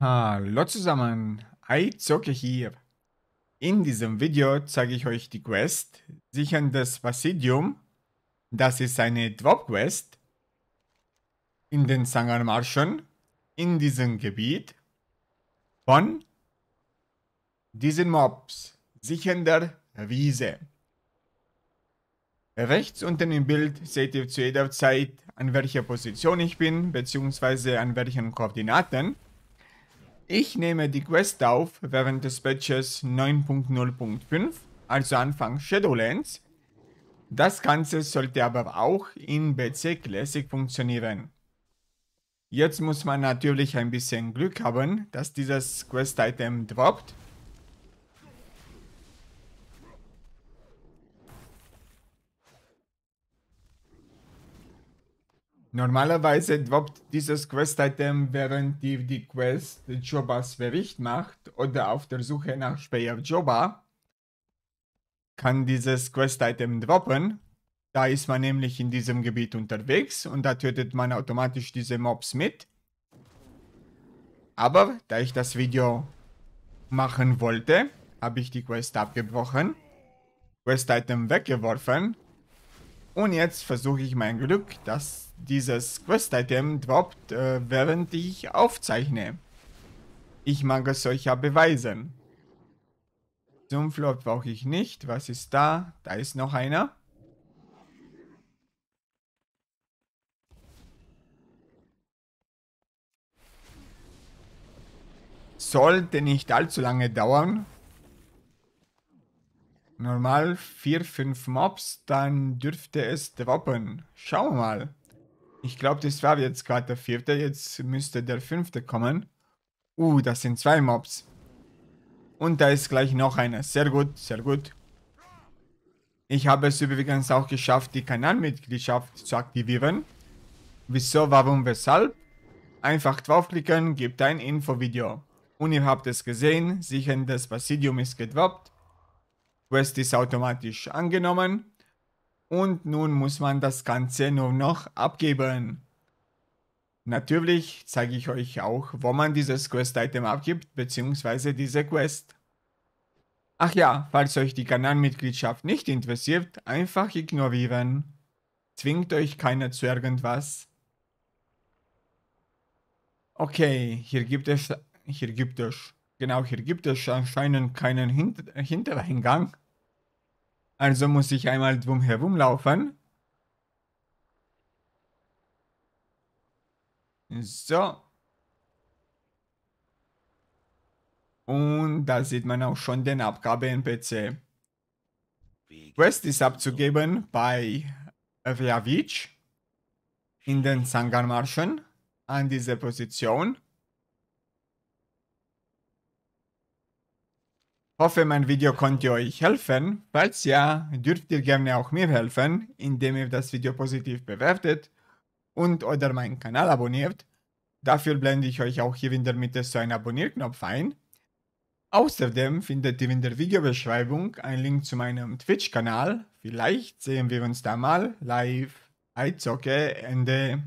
Hallo zusammen, Aizoke hier. In diesem Video zeige ich euch die Quest Sichern Sicherndes Basidium. Das ist eine Drop-Quest in den Sangarmarschen in diesem Gebiet von diesen Mobs Sichern der Wiese. Rechts unten im Bild seht ihr zu jeder Zeit, an welcher Position ich bin, bzw. an welchen Koordinaten. Ich nehme die Quest auf während des Patches 9.0.5, also Anfang Shadowlands. Das Ganze sollte aber auch in BC Classic funktionieren. Jetzt muss man natürlich ein bisschen Glück haben, dass dieses Quest-Item droppt Normalerweise droppt dieses Quest-Item, während die, die Quest Jobas Bericht macht oder auf der Suche nach Speyer Joba, kann dieses Quest-Item droppen. Da ist man nämlich in diesem Gebiet unterwegs und da tötet man automatisch diese Mobs mit. Aber da ich das Video machen wollte, habe ich die Quest abgebrochen, Quest-Item weggeworfen und jetzt versuche ich mein Glück, dass dieses Quest-Item droppt, äh, während ich aufzeichne. Ich mag es solcher Beweisen. Sumpflord brauche ich nicht. Was ist da? Da ist noch einer. Sollte nicht allzu lange dauern normal 4, 5 Mobs, dann dürfte es droppen. Schauen wir mal. Ich glaube, das war jetzt gerade der vierte, jetzt müsste der fünfte kommen. Uh, das sind zwei Mobs. Und da ist gleich noch einer. Sehr gut, sehr gut. Ich habe es übrigens auch geschafft, die Kanalmitgliedschaft zu aktivieren. Wieso, warum, weshalb? Einfach draufklicken, gibt ein Infovideo. Und ihr habt es gesehen, sicher das Basidium ist gedroppt. Quest ist automatisch angenommen. Und nun muss man das Ganze nur noch abgeben. Natürlich zeige ich euch auch, wo man dieses Quest-Item abgibt, bzw. diese Quest. Ach ja, falls euch die Kanalmitgliedschaft nicht interessiert, einfach ignorieren. Zwingt euch keiner zu irgendwas. Okay, hier gibt es... Hier gibt es Genau, hier gibt es anscheinend keinen Hinter Hintereingang. Also muss ich einmal drum herum laufen. So. Und da sieht man auch schon den Abgabe-NPC. Quest ist abzugeben bei Vjavic äh, in den Sangarmarschen an dieser Position. Hoffe, mein Video konnte euch helfen. Falls ja, dürft ihr gerne auch mir helfen, indem ihr das Video positiv bewertet und oder meinen Kanal abonniert. Dafür blende ich euch auch hier in der Mitte so einen Abonnierknopf ein. Außerdem findet ihr in der Videobeschreibung einen Link zu meinem Twitch-Kanal. Vielleicht sehen wir uns da mal live. Eizocke, Ende.